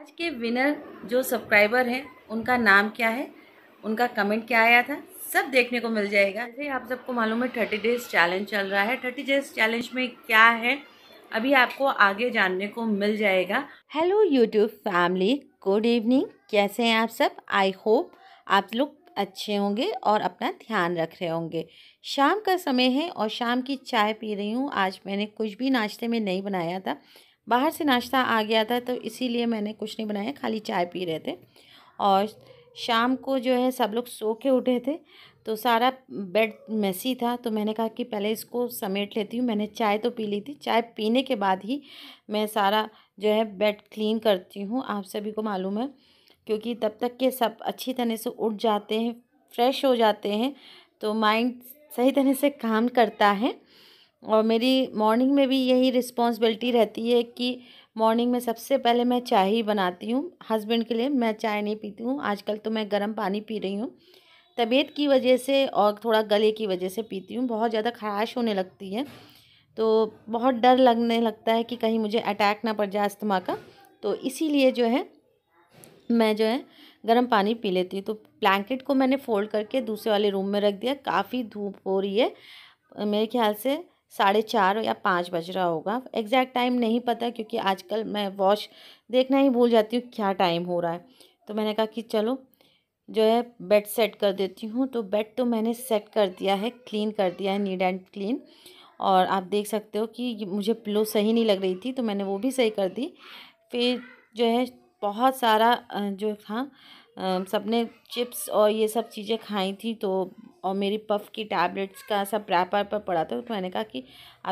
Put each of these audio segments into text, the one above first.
आज के विनर जो सब्सक्राइबर हैं उनका नाम क्या है उनका कमेंट क्या आया था सब देखने को मिल जाएगा जैसे आप सबको मालूम है थर्टी डेज चैलेंज चल रहा है थर्टी डेज चैलेंज में क्या है अभी आपको आगे जानने को मिल जाएगा hello YouTube family good evening कैसे हैं आप सब आई होप आप लोग अच्छे होंगे और अपना ध्यान रख रहे होंगे शाम का समय है और शाम की चाय पी रही हूँ आज मैंने कुछ भी नाश्ते में नहीं बनाया था बाहर से नाश्ता आ गया था तो इसीलिए मैंने कुछ नहीं बनाया खाली चाय पी रहे थे और शाम को जो है सब लोग सो के उठे थे तो सारा बेड मैसी था तो मैंने कहा कि पहले इसको समेट लेती हूँ मैंने चाय तो पी ली थी चाय पीने के बाद ही मैं सारा जो है बेड क्लीन करती हूँ आप सभी को मालूम है क्योंकि तब तक के सब अच्छी तरह से उठ जाते हैं फ्रेश हो जाते हैं तो माइंड सही तरह से काम करता है और मेरी मॉर्निंग में भी यही रिस्पॉन्सिबिलिटी रहती है कि मॉर्निंग में सबसे पहले मैं चाय ही बनाती हूँ हस्बैंड के लिए मैं चाय नहीं पीती हूँ आजकल तो मैं गर्म पानी पी रही हूँ तबीयत की वजह से और थोड़ा गले की वजह से पीती हूँ बहुत ज़्यादा खराश होने लगती है तो बहुत डर लगने लगता है कि कहीं मुझे अटैक ना पड़ जाए अस्थमा का तो इसीलिए जो है मैं जो है गर्म पानी पी लेती हूँ तो ब्लैंकेट को मैंने फ़ोल्ड करके दूसरे वाले रूम में रख दिया काफ़ी धूप हो रही है मेरे ख्याल से साढ़े चार या पाँच बज रहा होगा एग्जैक्ट टाइम नहीं पता क्योंकि आजकल मैं वॉश देखना ही भूल जाती हूँ क्या टाइम हो रहा है तो मैंने कहा कि चलो जो है बेड सेट कर देती हूँ तो बेड तो मैंने सेट कर दिया है क्लीन कर दिया है नीड एंड क्लीन और आप देख सकते हो कि मुझे पिलो सही नहीं लग रही थी तो मैंने वो भी सही कर दी फिर जो है बहुत सारा जो था सबने चिप्स और ये सब चीज़ें खाई थी तो और मेरी पफ़ की टैबलेट्स का सब रैपर पर पड़ा था तो मैंने कहा कि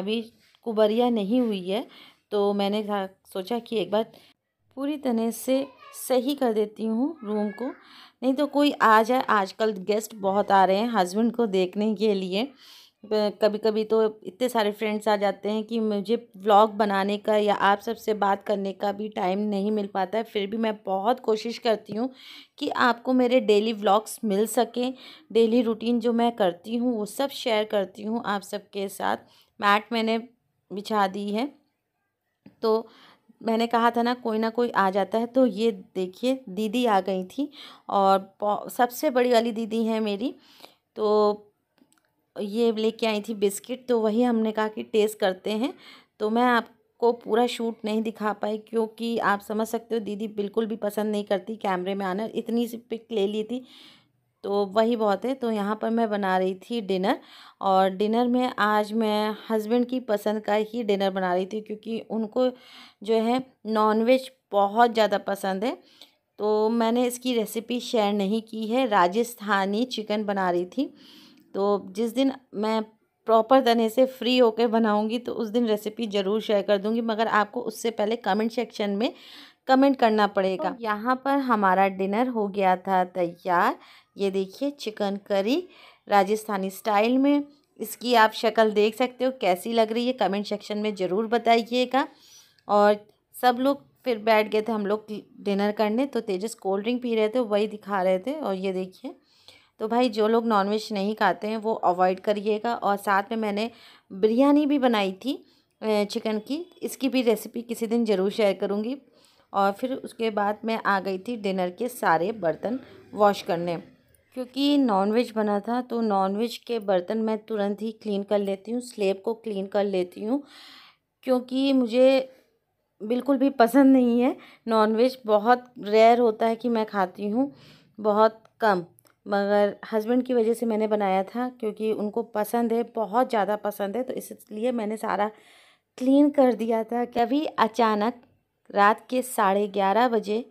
अभी कुबरिया नहीं हुई है तो मैंने सोचा कि एक बार पूरी तरह से सही कर देती हूँ रूम को नहीं तो कोई आ जाए आजकल गेस्ट बहुत आ रहे हैं हस्बैंड को देखने के लिए कभी कभी तो इतने सारे फ्रेंड्स आ जाते हैं कि मुझे व्लॉग बनाने का या आप सब से बात करने का भी टाइम नहीं मिल पाता है फिर भी मैं बहुत कोशिश करती हूँ कि आपको मेरे डेली व्लॉग्स मिल सकें डेली रूटीन जो मैं करती हूँ वो सब शेयर करती हूँ आप सबके साथ मैट मैंने बिछा दी है तो मैंने कहा था ना कोई ना कोई आ जाता है तो ये देखिए दीदी आ गई थी और सबसे बड़ी वाली दीदी है मेरी तो ये लेके आई थी बिस्किट तो वही हमने कहा कि टेस्ट करते हैं तो मैं आपको पूरा शूट नहीं दिखा पाई क्योंकि आप समझ सकते हो दीदी बिल्कुल भी पसंद नहीं करती कैमरे में आना इतनी सी पिक ले ली थी तो वही बहुत है तो यहाँ पर मैं बना रही थी डिनर और डिनर में आज मैं हस्बैंड की पसंद का ही डिनर बना रही थी क्योंकि उनको जो है नॉनवेज बहुत ज़्यादा पसंद है तो मैंने इसकी रेसिपी शेयर नहीं की है राजस्थानी चिकन बना रही थी तो जिस दिन मैं प्रॉपर तरह से फ्री होकर बनाऊंगी तो उस दिन रेसिपी ज़रूर शेयर कर दूंगी मगर आपको उससे पहले कमेंट सेक्शन में कमेंट करना पड़ेगा तो यहाँ पर हमारा डिनर हो गया था तैयार ये देखिए चिकन करी राजस्थानी स्टाइल में इसकी आप शक्ल देख सकते हो कैसी लग रही है कमेंट सेक्शन में ज़रूर बताइएगा और सब लोग फिर बैठ गए थे हम लोग डिनर करने तो तेजस कोल्ड ड्रिंक पी रहे थे वही दिखा रहे थे और ये देखिए तो भाई जो लोग नॉनवेज नहीं खाते हैं वो अवॉइड करिएगा और साथ में मैंने बिरयानी भी बनाई थी चिकन की इसकी भी रेसिपी किसी दिन ज़रूर शेयर करूँगी और फिर उसके बाद मैं आ गई थी डिनर के सारे बर्तन वॉश करने क्योंकि नॉनवेज बना था तो नॉनवेज के बर्तन मैं तुरंत ही क्लीन कर लेती हूँ स्लेब को क्लीन कर लेती हूँ क्योंकि मुझे बिल्कुल भी पसंद नहीं है नॉनवेज बहुत रेयर होता है कि मैं खाती हूँ बहुत कम मगर हस्बैंड की वजह से मैंने बनाया था क्योंकि उनको पसंद है बहुत ज़्यादा पसंद है तो इसलिए मैंने सारा क्लीन कर दिया था कभी अचानक रात के साढ़े ग्यारह बजे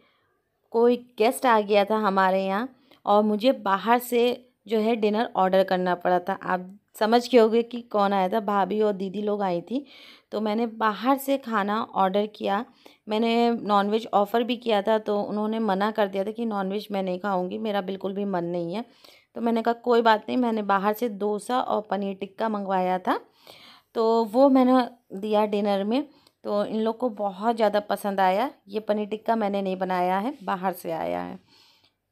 कोई गेस्ट आ गया था हमारे यहाँ और मुझे बाहर से जो है डिनर ऑर्डर करना पड़ा था आप समझ के होगे कि कौन आया था भाभी और दीदी लोग आई थी तो मैंने बाहर से खाना ऑर्डर किया मैंने नॉनवेज ऑफ़र भी किया था तो उन्होंने मना कर दिया था कि नॉनवेज मैं नहीं खाऊंगी मेरा बिल्कुल भी मन नहीं है तो मैंने कहा कोई बात नहीं मैंने बाहर से डोसा और पनीर टिक्का मंगवाया था तो वो मैंने दिया डिनर में तो इन लोग को बहुत ज़्यादा पसंद आया ये पनीर टिक्का मैंने नहीं बनाया है बाहर से आया है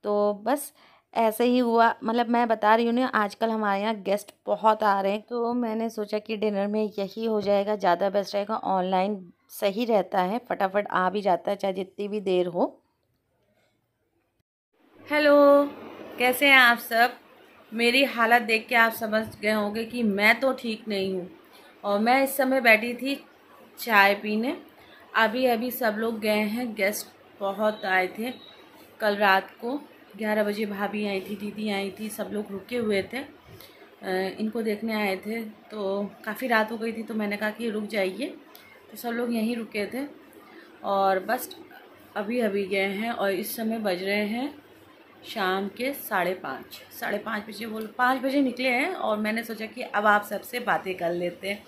तो बस ऐसे ही हुआ मतलब मैं बता रही हूँ ना आजकल हमारे यहाँ गेस्ट बहुत आ रहे हैं तो मैंने सोचा कि डिनर में यही हो जाएगा ज़्यादा बेस्ट रहेगा ऑनलाइन सही रहता है फटाफट आ भी जाता है चाहे जितनी भी देर हो हेलो कैसे हैं आप सब मेरी हालत देख के आप समझ गए होंगे कि मैं तो ठीक नहीं हूँ और मैं इस समय बैठी थी चाय पीने अभी अभी सब लोग गए हैं गेस्ट बहुत आए थे कल रात को ग्यारह बजे भाभी आई थी दीदी आई थी सब लोग रुके हुए थे इनको देखने आए थे तो काफ़ी रात हो गई थी तो मैंने कहा कि रुक जाइए तो सब लोग यहीं रुके थे और बस अभी अभी गए हैं और इस समय बज रहे हैं शाम के साढ़े पाँच साढ़े पाँच बजे बोल पाँच बजे निकले हैं और मैंने सोचा कि अब आप सबसे बातें कर लेते हैं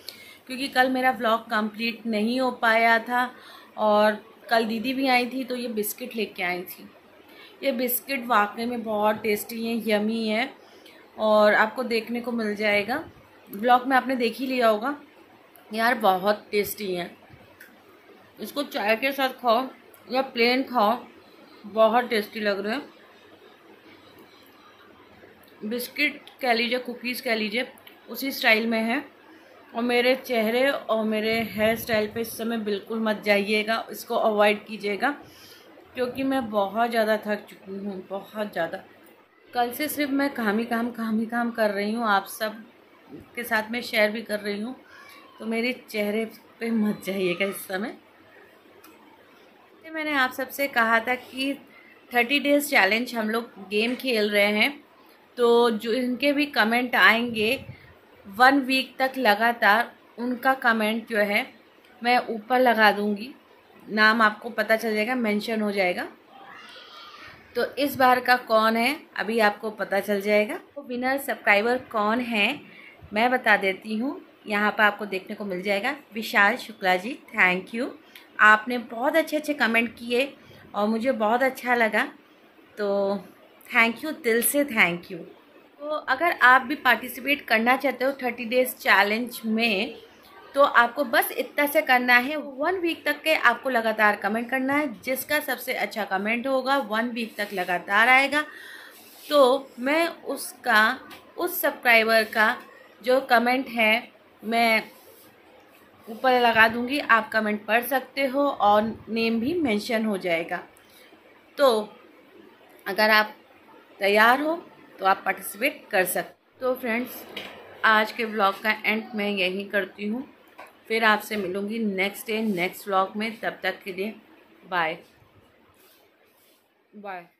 क्योंकि कल मेरा व्लॉग कंप्लीट नहीं हो पाया था और कल दीदी भी आई थी तो ये बिस्किट लेके आई थी ये बिस्किट वाकई में बहुत टेस्टी हैं यमी है और आपको देखने को मिल जाएगा ब्लॉग में आपने देख ही लिया होगा यार बहुत टेस्टी हैं इसको चाय के साथ खाओ या प्लेन खाओ बहुत टेस्टी लग रहे हैं बिस्किट कह लीजिए कुकीज़ कह लीजिए उसी स्टाइल में है और मेरे चेहरे और मेरे हेयर स्टाइल पे इस समय बिल्कुल मत जाइएगा इसको अवॉइड कीजिएगा क्योंकि मैं बहुत ज़्यादा थक चुकी हूँ बहुत ज़्यादा कल से सिर्फ मैं काम ही काम काम ही काम कर रही हूँ आप सब के साथ में शेयर भी कर रही हूँ तो मेरे चेहरे पे मत जाइएगा इस समय मैंने आप सबसे कहा था कि थर्टी डेज़ चैलेंज हम लोग गेम खेल रहे हैं तो जो इनके भी कमेंट आएंगे वन वीक तक लगातार उनका कमेंट जो है मैं ऊपर लगा दूंगी नाम आपको पता चल जाएगा मेंशन हो जाएगा तो इस बार का कौन है अभी आपको पता चल जाएगा तो विनर सब्सक्राइबर कौन है मैं बता देती हूँ यहाँ पर आपको देखने को मिल जाएगा विशाल शुक्ला जी थैंक यू आपने बहुत अच्छे अच्छे कमेंट किए और मुझे बहुत अच्छा लगा तो थैंक यू दिल से थैंक यू तो अगर आप भी पार्टिसिपेट करना चाहते हो थर्टी डेज़ चैलेंज में तो आपको बस इतना से करना है वन वीक तक के आपको लगातार कमेंट करना है जिसका सबसे अच्छा कमेंट होगा वन वीक तक लगातार आएगा तो मैं उसका उस सब्सक्राइबर का जो कमेंट है मैं ऊपर लगा दूंगी आप कमेंट पढ़ सकते हो और नेम भी मेंशन हो जाएगा तो अगर आप तैयार हो तो आप पार्टिसिपेट कर सकते तो फ्रेंड्स आज के ब्लॉग का एंड मैं यही करती हूँ फिर आपसे मिलूँगी नेक्स्ट डे नेक्स्ट व्लॉग में तब तक के लिए बाय बाय